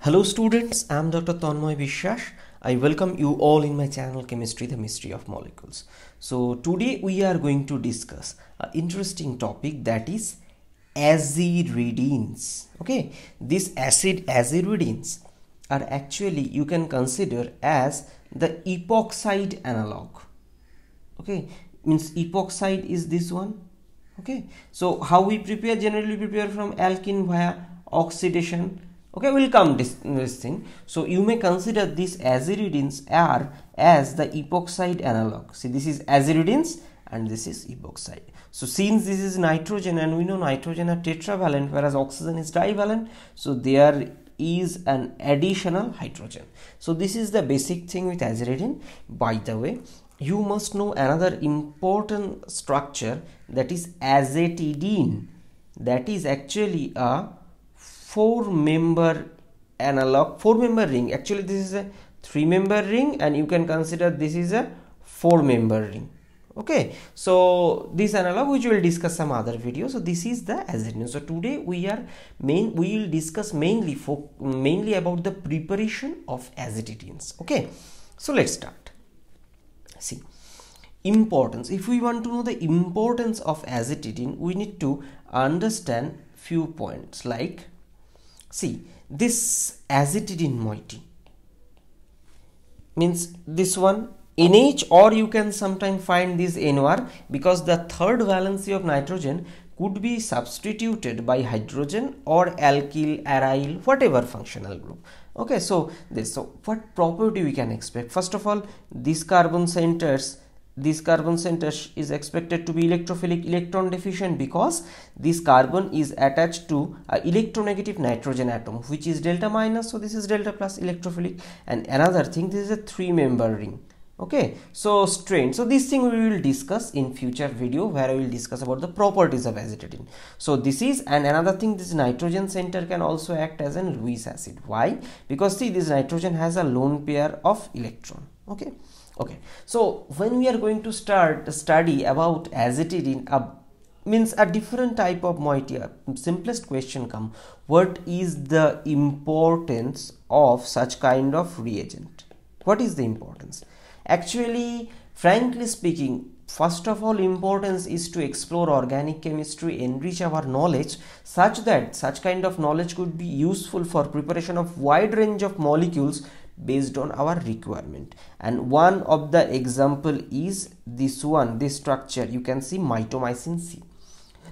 Hello students, I am Dr. Tanmoy Vishash. I welcome you all in my channel Chemistry the Mystery of Molecules. So today we are going to discuss an interesting topic that is aziridines. Okay, this acid aziridines are actually you can consider as the epoxide analog. Okay, means epoxide is this one. Okay, so how we prepare generally prepare from alkene via oxidation okay we'll come this, this thing so you may consider these aziridines are as the epoxide analog see this is aziridines and this is epoxide so since this is nitrogen and we know nitrogen are tetravalent whereas oxygen is divalent so there is an additional hydrogen so this is the basic thing with aziridine by the way you must know another important structure that is azetidine. that is actually a four member analog four member ring actually this is a three member ring and you can consider this is a four member ring okay so this analog which we will discuss some other video so this is the ascertain so today we are main we will discuss mainly for mainly about the preparation of azetidines. okay so let's start see importance if we want to know the importance of acetidine we need to understand few points like See, this in moiety means this one NH or you can sometimes find this NR because the third valency of nitrogen could be substituted by hydrogen or alkyl, aryl, whatever functional group. Okay, so this so what property we can expect? First of all, these carbon centers this carbon center is expected to be electrophilic electron deficient because this carbon is attached to a electronegative nitrogen atom which is delta minus so this is delta plus electrophilic and another thing this is a three member ring okay so strain so this thing we will discuss in future video where i will discuss about the properties of acetidine so this is and another thing this nitrogen center can also act as an lewis acid why because see this nitrogen has a lone pair of electron okay okay so when we are going to start study about azacitidine a means a different type of moiety simplest question come what is the importance of such kind of reagent what is the importance actually frankly speaking first of all importance is to explore organic chemistry enrich our knowledge such that such kind of knowledge could be useful for preparation of wide range of molecules based on our requirement and one of the example is this one this structure you can see mitomycin c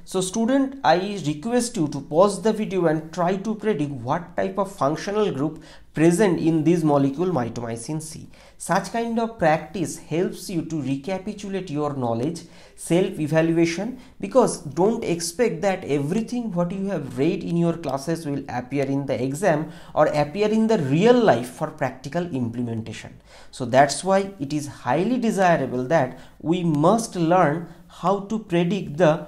so student i request you to pause the video and try to predict what type of functional group present in this molecule mitomycin c such kind of practice helps you to recapitulate your knowledge, self-evaluation because don't expect that everything what you have read in your classes will appear in the exam or appear in the real life for practical implementation. So that's why it is highly desirable that we must learn how to predict the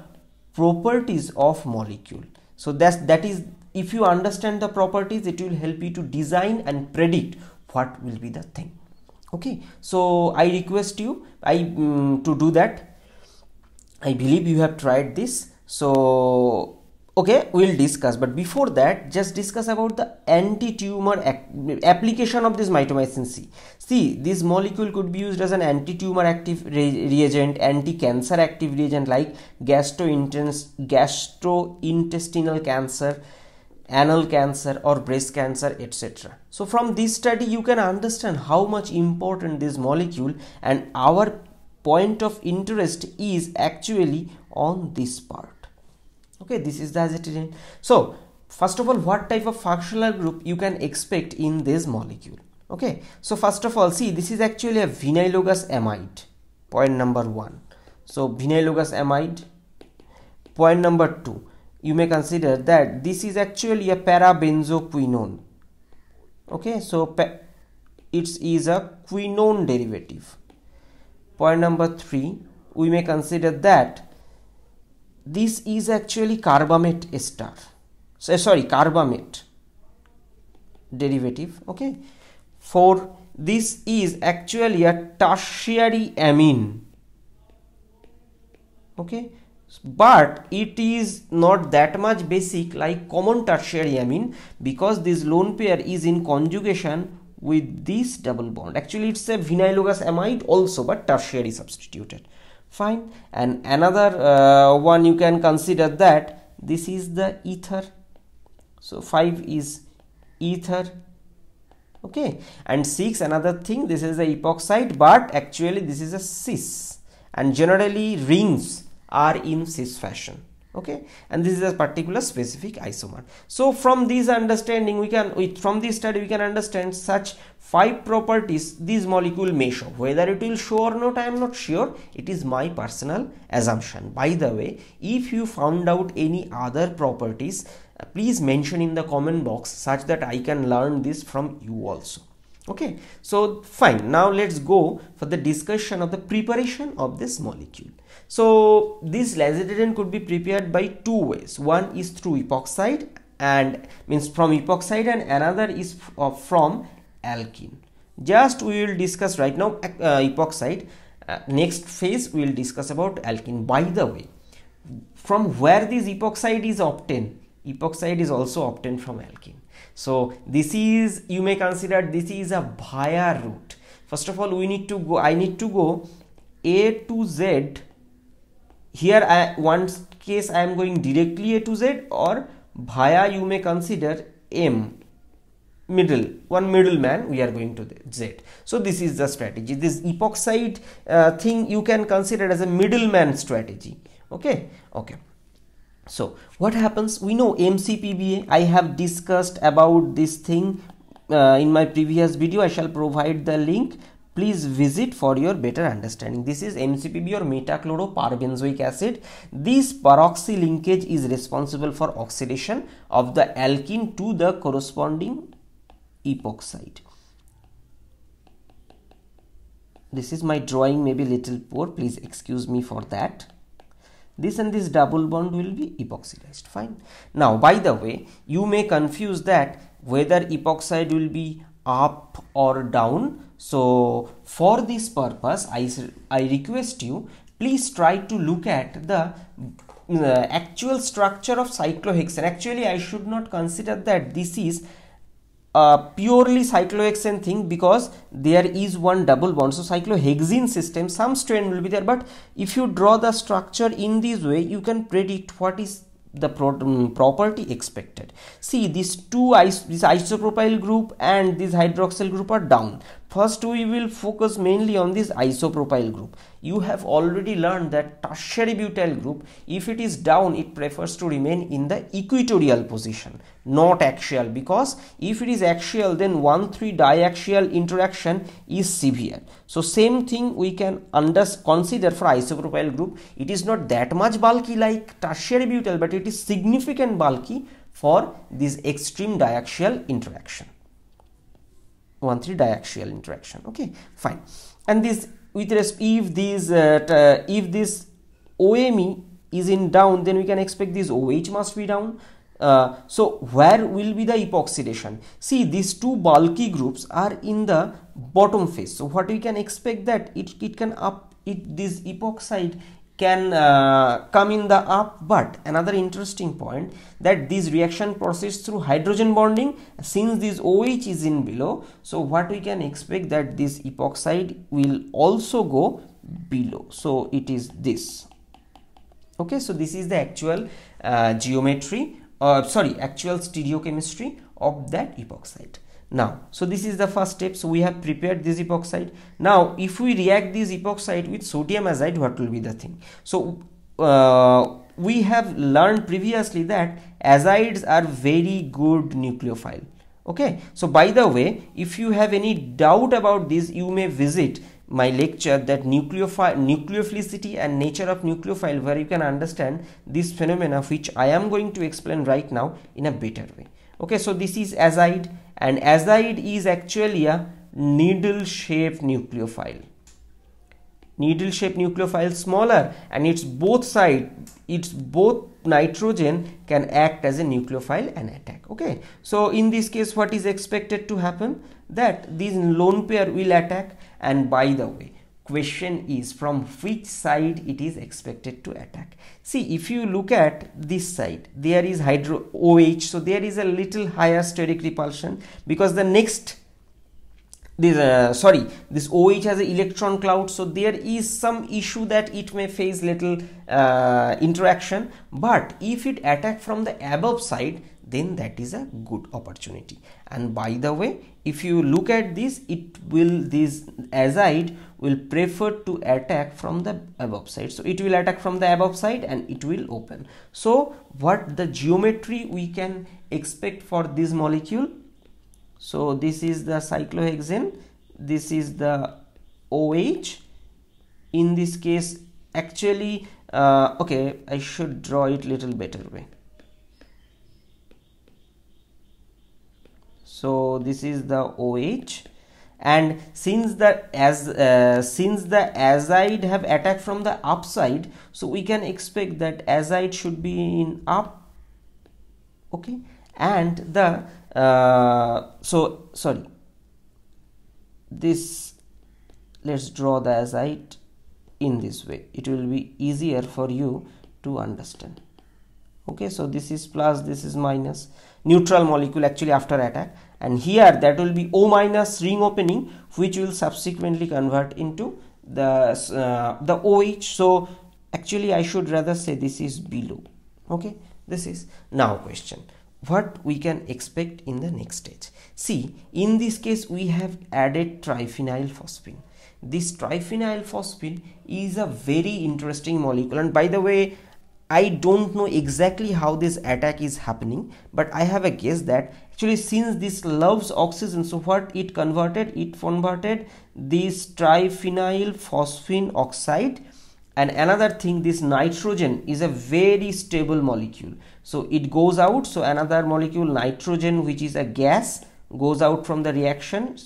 properties of molecule. So that's, that is if you understand the properties it will help you to design and predict what will be the thing okay so i request you i um, to do that i believe you have tried this so okay we'll discuss but before that just discuss about the anti-tumor application of this mitomycin c see this molecule could be used as an anti-tumor active re reagent anti-cancer active reagent like gastrointest gastrointestinal cancer anal cancer or breast cancer etc so from this study you can understand how much important this molecule and our point of interest is actually on this part okay this is the azetidine. so first of all what type of functional group you can expect in this molecule okay so first of all see this is actually a vinylogous amide point number one so vinylogous amide point number two you may consider that this is actually a parabenzoquinone okay so it is a quinone derivative point number 3 we may consider that this is actually carbamate ester so sorry carbamate derivative okay for this is actually a tertiary amine okay but it is not that much basic like common tertiary amine because this lone pair is in conjugation with this double bond actually it's a vinylogous amide also but tertiary substituted fine and another uh, one you can consider that this is the ether so 5 is ether okay and 6 another thing this is the epoxide but actually this is a cis and generally rings are in cis fashion okay and this is a particular specific isomer so from this understanding we can with from this study we can understand such five properties this molecule may show whether it will show or not i am not sure it is my personal assumption by the way if you found out any other properties uh, please mention in the comment box such that i can learn this from you also okay so fine now let's go for the discussion of the preparation of this molecule so this lazidodin could be prepared by two ways one is through epoxide and means from epoxide and another is uh, from alkene just we will discuss right now uh, epoxide uh, next phase we will discuss about alkene by the way from where this epoxide is obtained epoxide is also obtained from alkene so this is you may consider this is a via route first of all we need to go i need to go a to z here I, one case i am going directly a to z or via you may consider m middle one middleman we are going to z so this is the strategy this epoxide uh, thing you can consider as a middleman strategy okay okay so what happens we know mcpba i have discussed about this thing uh, in my previous video i shall provide the link please visit for your better understanding this is mcpb or metachloroparbenzoic acid this peroxy linkage is responsible for oxidation of the alkene to the corresponding epoxide this is my drawing maybe little poor please excuse me for that this and this double bond will be epoxidized fine now by the way you may confuse that whether epoxide will be up or down so for this purpose i i request you please try to look at the uh, actual structure of cyclohexane actually i should not consider that this is uh, purely cyclohexane thing because there is one double bond. So cyclohexene system, some strain will be there. But if you draw the structure in this way, you can predict what is the mm, property expected. See these two is this isopropyl group and this hydroxyl group are down. First, we will focus mainly on this isopropyl group. You have already learned that tertiary butyl group, if it is down, it prefers to remain in the equatorial position, not axial because if it is axial, then 1,3 diaxial interaction is severe. So, same thing we can under consider for isopropyl group. It is not that much bulky like tertiary butyl, but it is significant bulky for this extreme diaxial interaction one three diaxial interaction okay fine and this with respect if these uh, uh, if this OME is in down then we can expect this OH must be down uh, so where will be the epoxidation see these two bulky groups are in the bottom face. so what we can expect that it, it can up it this epoxide can uh, come in the up but another interesting point that this reaction proceeds through hydrogen bonding since this OH is in below so what we can expect that this epoxide will also go below so it is this okay so this is the actual uh, geometry uh, sorry actual stereochemistry of that epoxide now so this is the first step so we have prepared this epoxide now if we react this epoxide with sodium azide what will be the thing so uh, we have learned previously that azides are very good nucleophile okay so by the way if you have any doubt about this you may visit my lecture that nucleophile nucleophilicity and nature of nucleophile where you can understand this phenomena which i am going to explain right now in a better way okay so this is azide and azide is actually a needle shaped nucleophile needle shaped nucleophile smaller and its both side its both nitrogen can act as a nucleophile and attack okay so in this case what is expected to happen that these lone pair will attack and by the way question is from which side it is expected to attack. See, if you look at this side, there is hydro OH, so there is a little higher steric repulsion because the next this uh, sorry this OH has an electron cloud so there is some issue that it may face little uh, interaction but if it attack from the above side then that is a good opportunity and by the way if you look at this it will this azide will prefer to attack from the above side so it will attack from the above side and it will open so what the geometry we can expect for this molecule so this is the cyclohexane this is the OH in this case actually uh, okay I should draw it little better way so this is the OH and since the as uh, since the azide have attacked from the upside so we can expect that azide should be in up okay and the uh, so sorry this let's draw the azide in this way it will be easier for you to understand okay so this is plus this is minus neutral molecule actually after attack and here that will be O minus ring opening which will subsequently convert into the uh, the OH so actually I should rather say this is below okay this is now question what we can expect in the next stage see in this case we have added triphenyl phosphine this triphenyl phosphine is a very interesting molecule and by the way I don't know exactly how this attack is happening, but I have a guess that actually since this loves oxygen, so what it converted? It converted this triphenyl phosphine oxide and another thing this nitrogen is a very stable molecule so it goes out so another molecule nitrogen which is a gas goes out from the reaction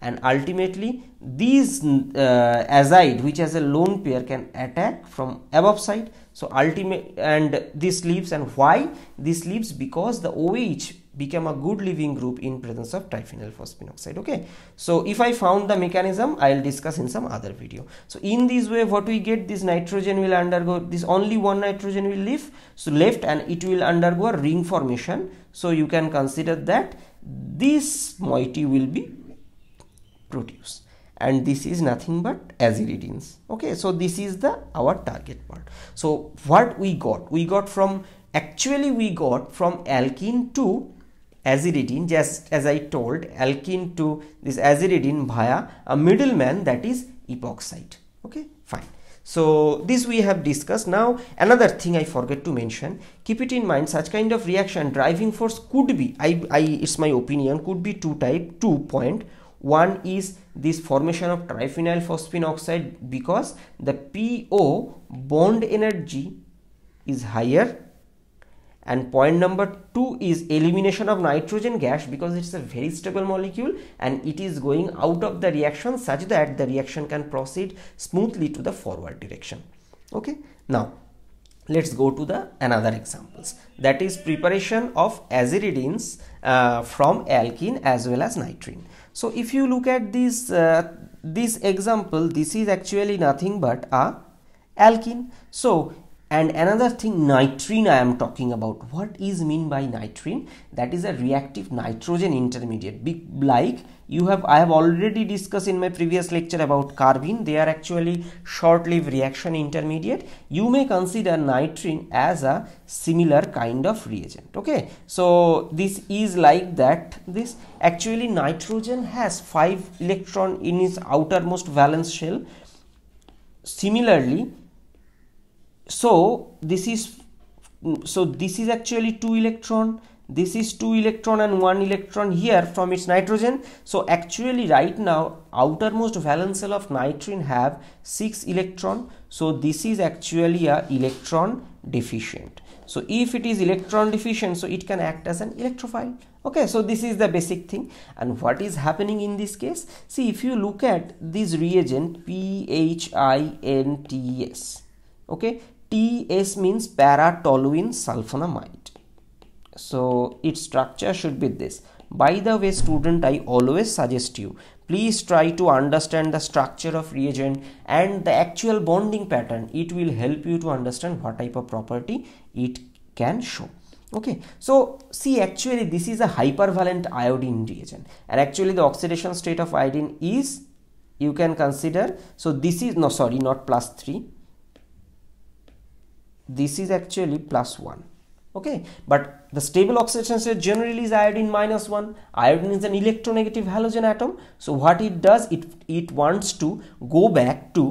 and ultimately these uh, azide which has a lone pair can attack from above side so ultimate and this leaves and why this leaves because the OH became a good leaving group in presence of triphenyl phosphinoxide okay so if I found the mechanism I'll discuss in some other video so in this way what we get this nitrogen will undergo this only one nitrogen will leave so left and it will undergo a ring formation so you can consider that this moiety will be produced and this is nothing but aziridines okay so this is the our target part so what we got we got from actually we got from alkene to aziridine just as i told alkene to this aziridine via a middleman that is epoxide okay fine so this we have discussed now another thing i forget to mention keep it in mind such kind of reaction driving force could be i i it's my opinion could be two type two point one is this formation of triphenyl phosphine oxide because the PO bond energy is higher and point number two is elimination of nitrogen gas because it's a very stable molecule and it is going out of the reaction such that the reaction can proceed smoothly to the forward direction okay now let's go to the another examples that is preparation of aziridines uh, from alkene as well as nitrine so if you look at this uh, this example this is actually nothing but a alkene so and another thing nitrine i am talking about what is mean by nitrine that is a reactive nitrogen intermediate Be like you have i have already discussed in my previous lecture about carbene they are actually short-lived reaction intermediate you may consider nitrine as a similar kind of reagent okay so this is like that this actually nitrogen has five electron in its outermost valence shell similarly so this is so this is actually two electron this is two electron and one electron here from its nitrogen so actually right now outermost valence shell of nitrogen have six electron so this is actually a electron deficient so if it is electron deficient so it can act as an electrophile okay so this is the basic thing and what is happening in this case see if you look at this reagent phint's okay ts means para-toluene sulfonamide so its structure should be this by the way student i always suggest you please try to understand the structure of reagent and the actual bonding pattern it will help you to understand what type of property it can show okay so see actually this is a hypervalent iodine reagent and actually the oxidation state of iodine is you can consider so this is no sorry not plus 3 this is actually plus 1 okay but the stable oxidation state generally is iodine minus 1 iodine is an electronegative halogen atom so what it does it it wants to go back to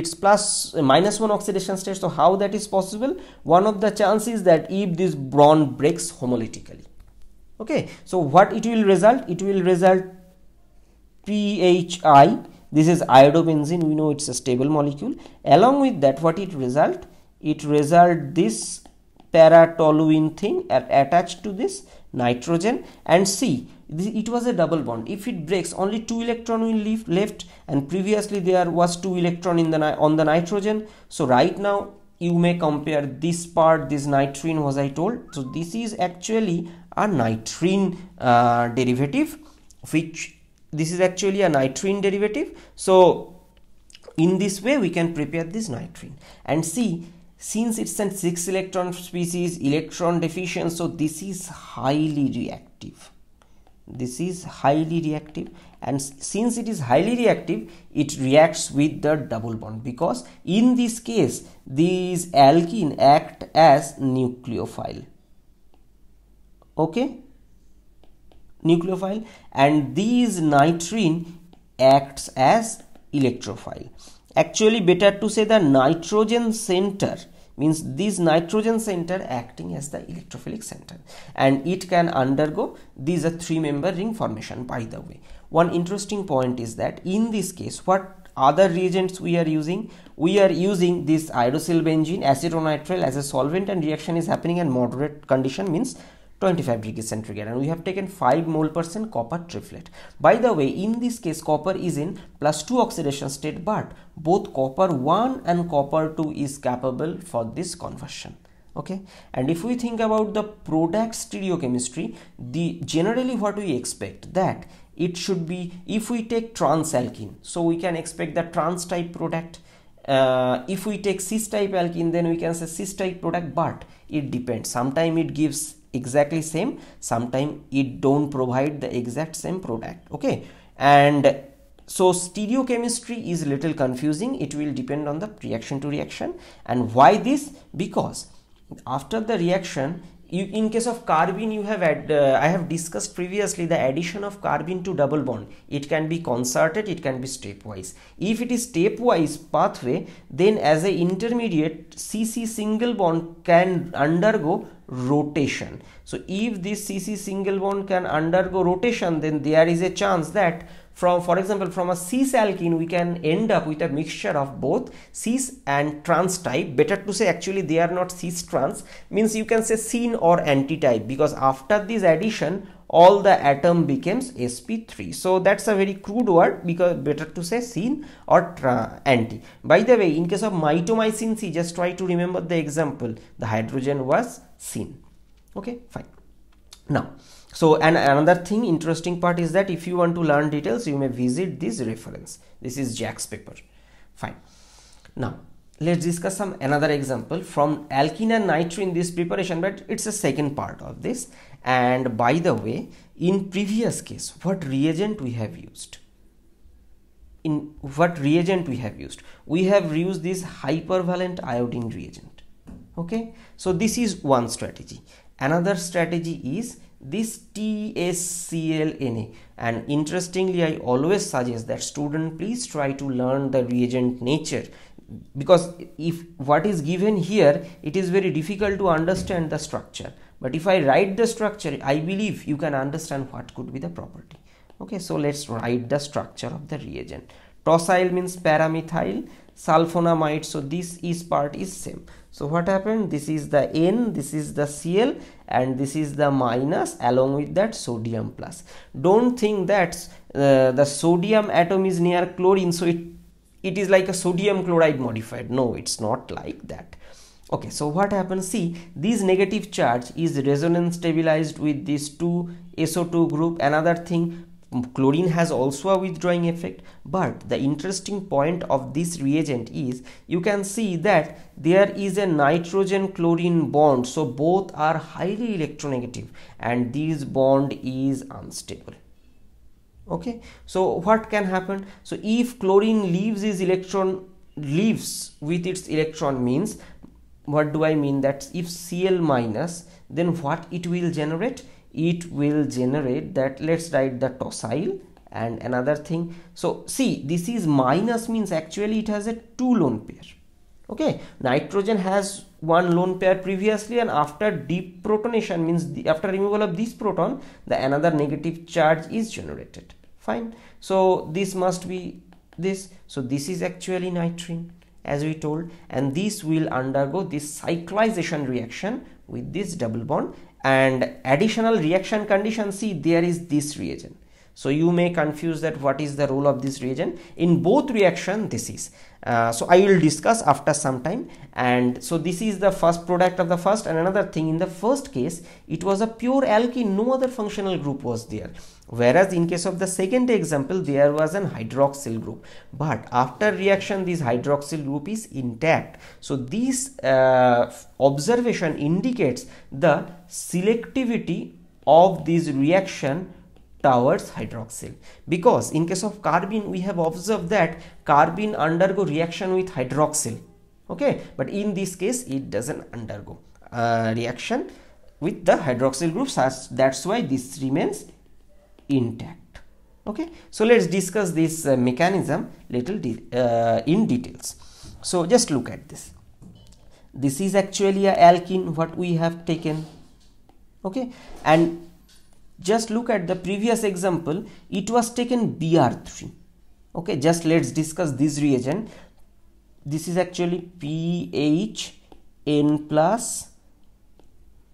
its plus uh, minus 1 oxidation state so how that is possible one of the chances that if this bond breaks homolytically okay so what it will result it will result phi this is iodobenzene we know it's a stable molecule along with that what it result it result this toluene thing attached to this nitrogen and see it was a double bond if it breaks only two electron will leave left and previously there was two electron in the on the nitrogen so right now you may compare this part this nitrine was i told so this is actually a nitrine uh, derivative which this is actually a nitrine derivative so in this way we can prepare this nitrine and see since it's a 6 electron species, electron deficient, so this is highly reactive. This is highly reactive and since it is highly reactive, it reacts with the double bond because in this case, these alkene act as nucleophile. Okay? Nucleophile and these nitrine acts as electrophile actually better to say the nitrogen center means this nitrogen center acting as the electrophilic center and it can undergo these are three member ring formation by the way one interesting point is that in this case what other reagents we are using we are using this iodosyl benzene acetonitrile as a solvent and reaction is happening at moderate condition means 25 degree centigrade and we have taken 5 mole percent copper triplet. By the way, in this case copper is in plus 2 oxidation state but both copper 1 and copper 2 is capable for this conversion okay and if we think about the product stereochemistry the generally what we expect that it should be if we take trans alkene so we can expect the trans type product uh, if we take cis type alkene then we can say cis type product but it depends sometimes it gives exactly same sometimes it don't provide the exact same product okay and so stereochemistry is little confusing it will depend on the reaction to reaction and why this because after the reaction you, in case of carbene you have add, uh, I have discussed previously the addition of carbene to double bond it can be concerted it can be stepwise if it is stepwise pathway then as a intermediate CC single bond can undergo rotation. So if this CC single bond can undergo rotation then there is a chance that from for example from a cis alkene we can end up with a mixture of both cis and trans type better to say actually they are not cis trans means you can say syn or anti type because after this addition all the atom becomes sp3 so that's a very crude word because better to say seen or anti by the way in case of mitomycin c just try to remember the example the hydrogen was seen okay fine now so and another thing interesting part is that if you want to learn details you may visit this reference this is jack's paper fine now let's discuss some another example from alkene and nitrine this preparation but it's a second part of this and by the way in previous case what reagent we have used in what reagent we have used we have used this hypervalent iodine reagent okay so this is one strategy another strategy is this TSCLNA and interestingly I always suggest that student please try to learn the reagent nature because if what is given here it is very difficult to understand the structure but if i write the structure i believe you can understand what could be the property okay so let's write the structure of the reagent tosyl means paramethyl sulfonamide so this is part is same so what happened this is the n this is the cl and this is the minus along with that sodium plus don't think that uh, the sodium atom is near chlorine so it it is like a sodium chloride modified no it's not like that okay so what happens see this negative charge is resonance stabilized with these two SO2 group another thing chlorine has also a withdrawing effect but the interesting point of this reagent is you can see that there is a nitrogen chlorine bond so both are highly electronegative and this bond is unstable okay so what can happen so if chlorine leaves its electron leaves with its electron means what do I mean that if Cl minus then what it will generate it will generate that let's write the tosyl and another thing so see this is minus means actually it has a two lone pair okay nitrogen has one lone pair previously and after deprotonation means the, after removal of this proton the another negative charge is generated fine so this must be this so this is actually nitrine as we told and this will undergo this cyclization reaction with this double bond and additional reaction condition see there is this reagent so you may confuse that what is the role of this reagent in both reaction this is. Uh, so I will discuss after some time and so this is the first product of the first and another thing in the first case it was a pure alkene no other functional group was there whereas in case of the second example there was an hydroxyl group but after reaction this hydroxyl group is intact so this uh, observation indicates the selectivity of this reaction towards hydroxyl because in case of carbene we have observed that carbene undergo reaction with hydroxyl okay but in this case it doesn't undergo a uh, reaction with the hydroxyl group that's why this remains intact okay so let's discuss this uh, mechanism little de uh, in details so just look at this this is actually a alkene what we have taken okay and just look at the previous example it was taken br3 okay just let's discuss this reagent this is actually ph n plus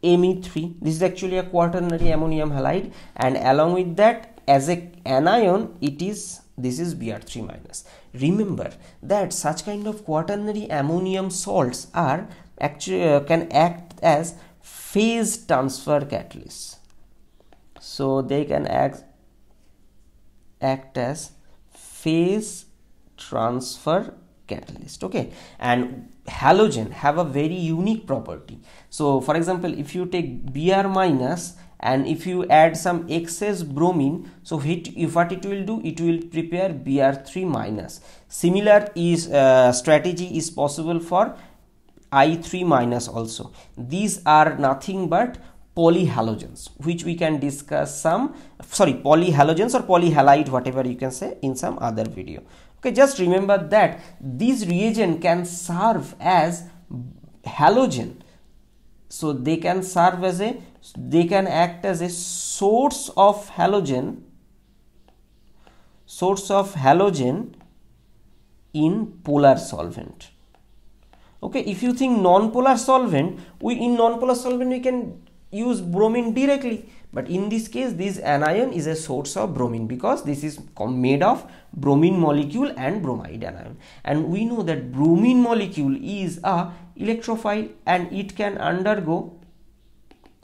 me3 this is actually a quaternary ammonium halide and along with that as a anion it is this is br3 minus remember that such kind of quaternary ammonium salts are actually uh, can act as phase transfer catalysts so they can act, act as phase transfer catalyst okay and halogen have a very unique property so for example if you take br minus and if you add some excess bromine so it, if what it will do it will prepare br3 minus similar is uh, strategy is possible for i3 minus also these are nothing but polyhalogens which we can discuss some sorry polyhalogens or polyhalide whatever you can say in some other video okay just remember that these reagent can serve as halogen so they can serve as a they can act as a source of halogen source of halogen in polar solvent okay if you think non-polar solvent we in non-polar solvent we can use bromine directly but in this case this anion is a source of bromine because this is made of bromine molecule and bromide anion and we know that bromine molecule is a electrophile and it can undergo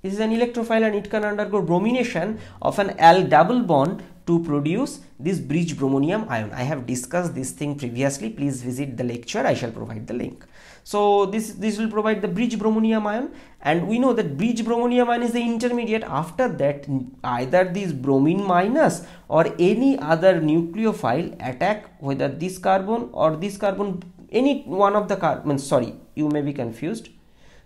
this is an electrophile and it can undergo bromination of an L double bond to produce this bridge bromonium ion. I have discussed this thing previously. Please visit the lecture. I shall provide the link. So this, this will provide the bridge bromonium ion and we know that bridge bromonium ion is the intermediate after that either this bromine minus or any other nucleophile attack whether this carbon or this carbon any one of the carbon sorry you may be confused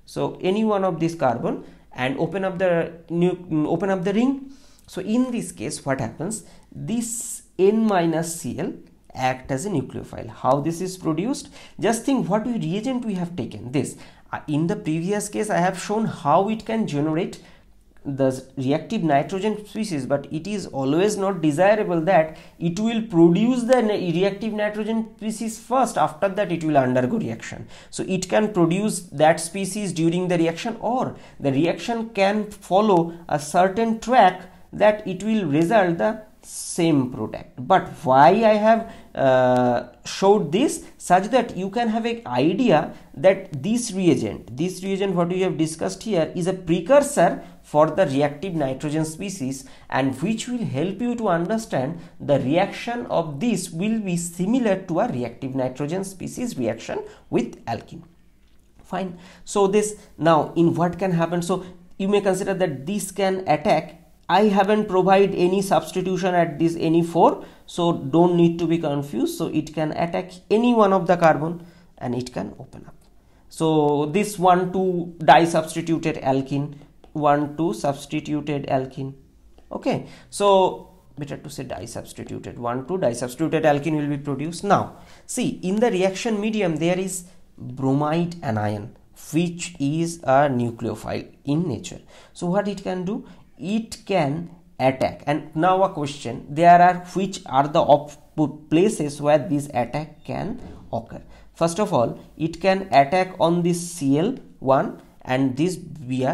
so any one of this carbon and open up the new open up the ring so in this case what happens this n minus cl act as a nucleophile. How this is produced? Just think what reagent we have taken. This. Uh, in the previous case, I have shown how it can generate the reactive nitrogen species but it is always not desirable that it will produce the reactive nitrogen species first after that it will undergo reaction so it can produce that species during the reaction or the reaction can follow a certain track that it will result the same product but why i have uh, showed this such that you can have an idea that this reagent this reagent what we have discussed here is a precursor for the reactive nitrogen species and which will help you to understand the reaction of this will be similar to a reactive nitrogen species reaction with alkene fine so this now in what can happen so you may consider that this can attack I haven't provided any substitution at this any 4 so don't need to be confused so it can attack any one of the carbon and it can open up so this 1 2 di substituted alkene 1 2 substituted alkene okay so better to say di substituted 1 2 di substituted alkene will be produced now see in the reaction medium there is bromide anion which is a nucleophile in nature so what it can do it can attack and now a question there are which are the places where this attack can occur first of all it can attack on this cl1 and this br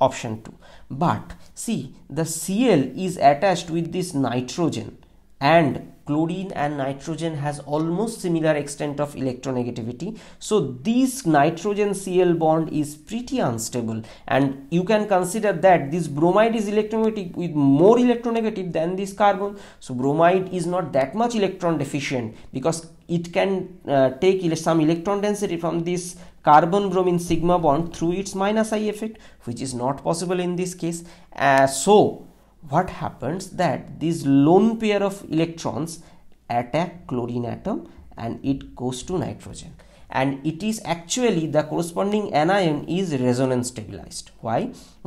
option 2 but see the cl is attached with this nitrogen and chlorine and nitrogen has almost similar extent of electronegativity so this nitrogen Cl bond is pretty unstable and you can consider that this bromide is electronegative with more electronegative than this carbon so bromide is not that much electron deficient because it can uh, take some electron density from this carbon bromine sigma bond through its minus i effect which is not possible in this case uh, so what happens that this lone pair of electrons attack chlorine atom and it goes to nitrogen and it is actually the corresponding anion is resonance stabilized why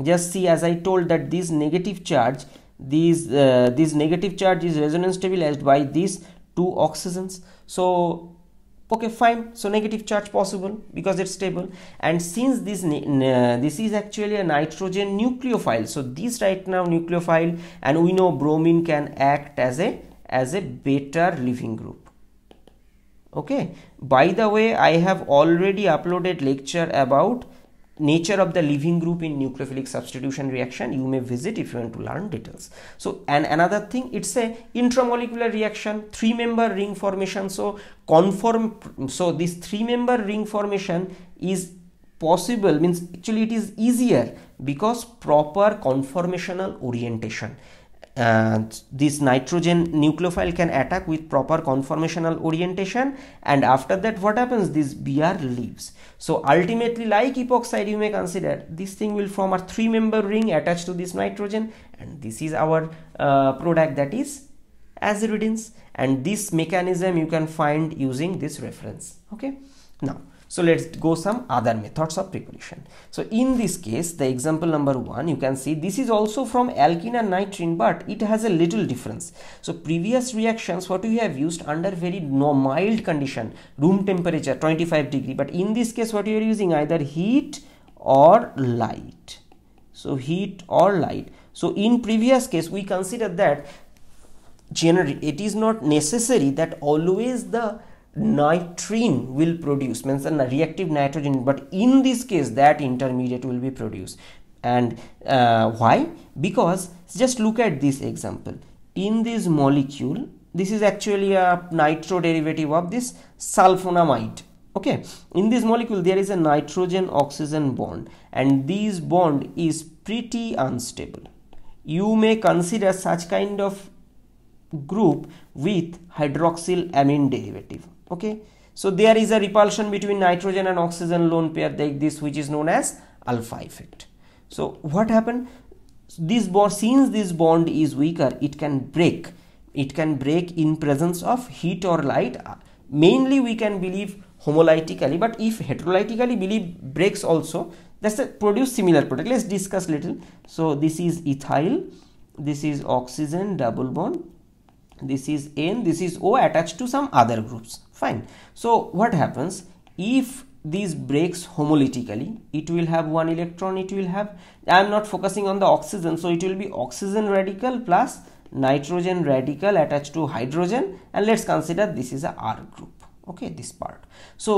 just see as i told that this negative charge these uh, this negative charge is resonance stabilized by these two oxygens so okay fine so negative charge possible because it's stable and since this this is actually a nitrogen nucleophile so this right now nucleophile and we know bromine can act as a as a better leaving group okay by the way i have already uploaded lecture about nature of the leaving group in nucleophilic substitution reaction you may visit if you want to learn details so and another thing it's a intramolecular reaction three member ring formation so conform so this three member ring formation is possible means actually it is easier because proper conformational orientation uh, this nitrogen nucleophile can attack with proper conformational orientation and after that what happens this Br leaves so ultimately like epoxide you may consider this thing will form a three member ring attached to this nitrogen and this is our uh, product that is aziridins and this mechanism you can find using this reference okay now so let's go some other methods of preparation. So in this case, the example number one, you can see this is also from alkene and nitrine, but it has a little difference. So previous reactions, what we have used under very no mild condition, room temperature 25 degree, but in this case, what you are using either heat or light. So heat or light. So in previous case, we consider that generally it is not necessary that always the nitrine will produce means a reactive nitrogen but in this case that intermediate will be produced and uh, why because just look at this example in this molecule this is actually a nitro derivative of this sulfonamide okay in this molecule there is a nitrogen oxygen bond and this bond is pretty unstable you may consider such kind of group with hydroxyl amine derivative okay so there is a repulsion between nitrogen and oxygen lone pair like this which is known as alpha effect so what happened this bond since this bond is weaker it can break it can break in presence of heat or light uh, mainly we can believe homolytically but if heterolytically believe breaks also that's a produce similar product let's discuss little so this is ethyl this is oxygen double bond this is n this is o attached to some other groups fine so what happens if these breaks homolytically it will have one electron it will have i am not focusing on the oxygen so it will be oxygen radical plus nitrogen radical attached to hydrogen and let's consider this is a r group okay this part so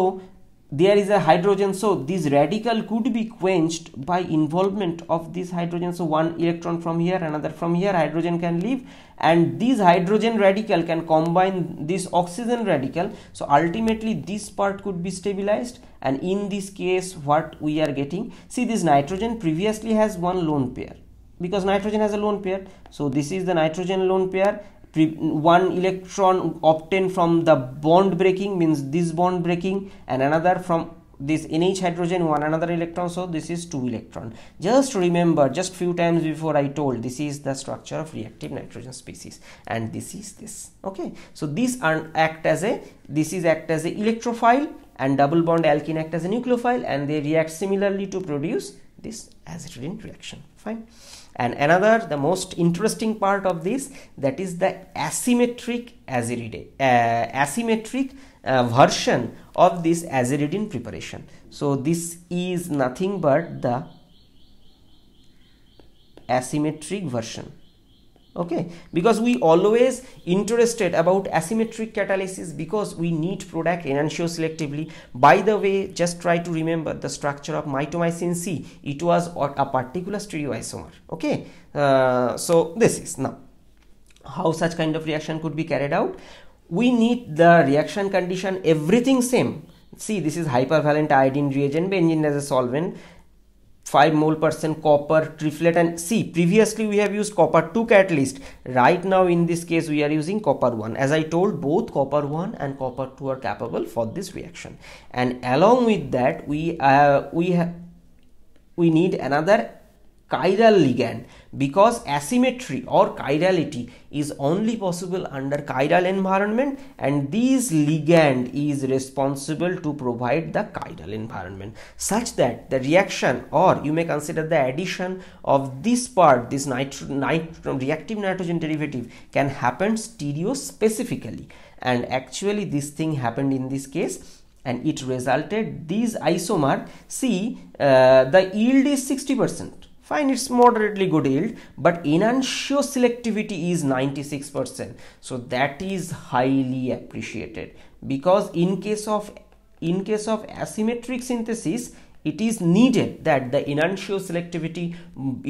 there is a hydrogen so this radical could be quenched by involvement of this hydrogen so one electron from here another from here hydrogen can leave and this hydrogen radical can combine this oxygen radical so ultimately this part could be stabilized and in this case what we are getting see this nitrogen previously has one lone pair because nitrogen has a lone pair so this is the nitrogen lone pair one electron obtained from the bond breaking means this bond breaking and another from this NH hydrogen one another electron so this is two electron just remember just few times before I told this is the structure of reactive nitrogen species and this is this okay so these are act as a this is act as a electrophile and double bond alkene act as a nucleophile and they react similarly to produce this acetylene reaction fine and another the most interesting part of this that is the asymmetric aziridine, uh, asymmetric uh, version of this aziridine preparation so this is nothing but the asymmetric version okay because we always interested about asymmetric catalysis because we need product enantioselectively by the way just try to remember the structure of mitomycin c it was a particular stereoisomer okay uh, so this is now how such kind of reaction could be carried out we need the reaction condition everything same see this is hypervalent iodine reagent benzene as a solvent 5 mole percent copper triplet and see previously we have used copper 2 catalyst right now in this case we are using copper 1 as i told both copper 1 and copper 2 are capable for this reaction and along with that we uh, we we need another chiral ligand because asymmetry or chirality is only possible under chiral environment and this ligand is responsible to provide the chiral environment such that the reaction or you may consider the addition of this part this nitro, nitro reactive nitrogen derivative can happen stereospecifically and actually this thing happened in this case and it resulted these isomer see uh, the yield is 60 percent fine it's moderately good yield but enantiomer selectivity is 96% so that is highly appreciated because in case of in case of asymmetric synthesis it is needed that the enantiomer selectivity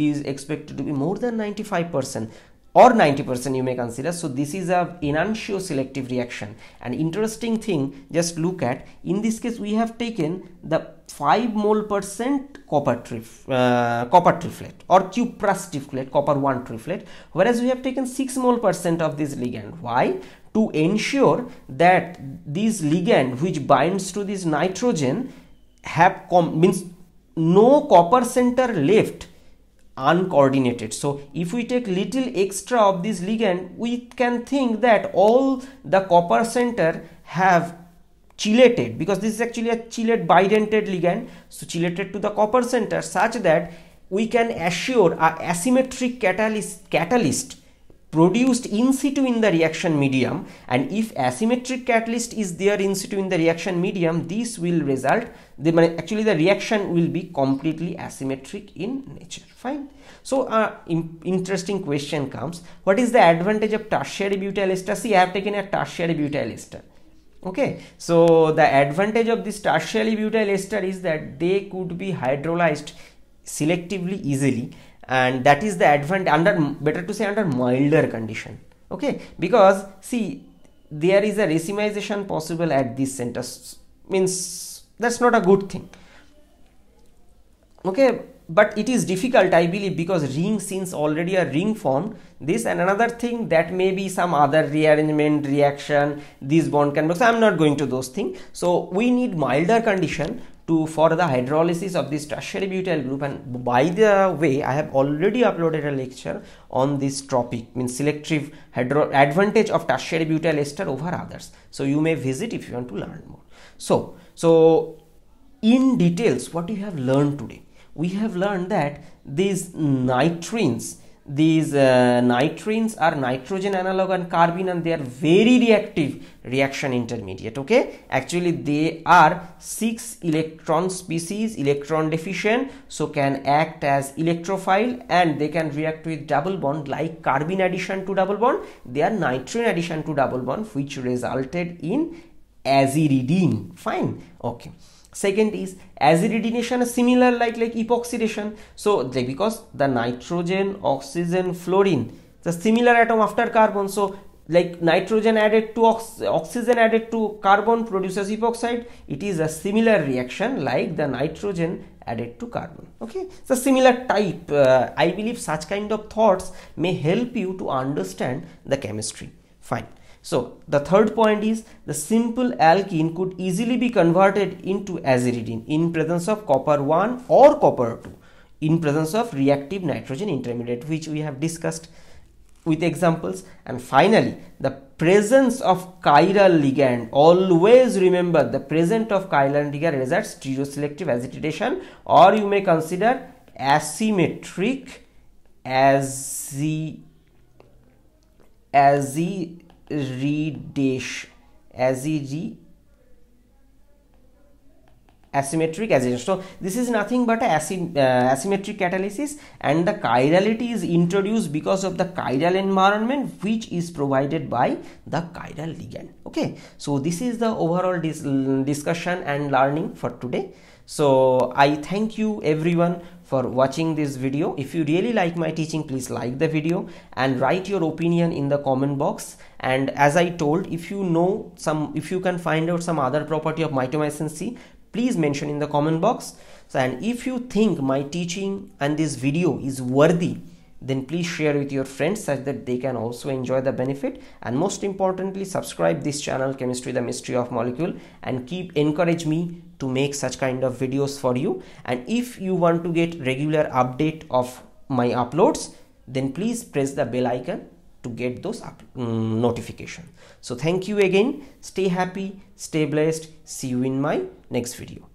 is expected to be more than 95% or 90% you may consider. So this is a enantioselective selective reaction. An interesting thing, just look at, in this case we have taken the 5 mole percent copper, trif, uh, copper plus or cuprous copper 1 triflet, whereas we have taken 6 mole percent of this ligand. Why? To ensure that this ligand which binds to this nitrogen have means no copper center left uncoordinated so if we take little extra of this ligand we can think that all the copper center have chelated because this is actually a chelate bidentate ligand so chelated to the copper center such that we can assure a asymmetric catalyst catalyst produced in situ in the reaction medium and if asymmetric catalyst is there in situ in the reaction medium this will result the, actually the reaction will be completely asymmetric in nature fine so uh, interesting question comes what is the advantage of tertiary butyl ester see i have taken a tertiary butyl ester okay so the advantage of this tertiary butyl ester is that they could be hydrolyzed selectively easily and that is the advantage under better to say under milder condition okay because see there is a racemization possible at this center means that's not a good thing okay but it is difficult I believe because ring since already a ring formed this and another thing that may be some other rearrangement reaction this bond can so I'm not going to those things so we need milder condition to for the hydrolysis of this tertiary butyl group and by the way I have already uploaded a lecture on this topic means selective hydro advantage of tertiary butyl ester over others so you may visit if you want to learn more so so in details what you have learned today we have learned that these nitrines these uh, nitrines are nitrogen analog and carbene and they are very reactive reaction intermediate okay actually they are six electron species electron deficient so can act as electrophile and they can react with double bond like carbene addition to double bond they are nitrogen addition to double bond which resulted in aziridine fine okay second is acidination similar like like epoxidation so because the nitrogen oxygen fluorine the similar atom after carbon so like nitrogen added to ox oxygen added to carbon produces epoxide it is a similar reaction like the nitrogen added to carbon okay so similar type uh, i believe such kind of thoughts may help you to understand the chemistry fine so the third point is the simple alkene could easily be converted into aziridine in presence of copper 1 or copper 2 in presence of reactive nitrogen intermediate which we have discussed with examples and finally the presence of chiral ligand always remember the presence of chiral ligand results stereoselective acidation or you may consider asymmetric as the as the dash as e asymmetric azimuth. So this is nothing but asym uh, asymmetric catalysis and the chirality is introduced because of the chiral environment which is provided by the chiral ligand. Okay, so this is the overall dis discussion and learning for today. So I thank you everyone for watching this video. If you really like my teaching, please like the video and write your opinion in the comment box and as i told if you know some if you can find out some other property of mitomycin c please mention in the comment box so, and if you think my teaching and this video is worthy then please share with your friends such that they can also enjoy the benefit and most importantly subscribe this channel chemistry the mystery of molecule and keep encourage me to make such kind of videos for you and if you want to get regular update of my uploads then please press the bell icon to get those up, um, notification. So thank you again. Stay happy, stay blessed. See you in my next video.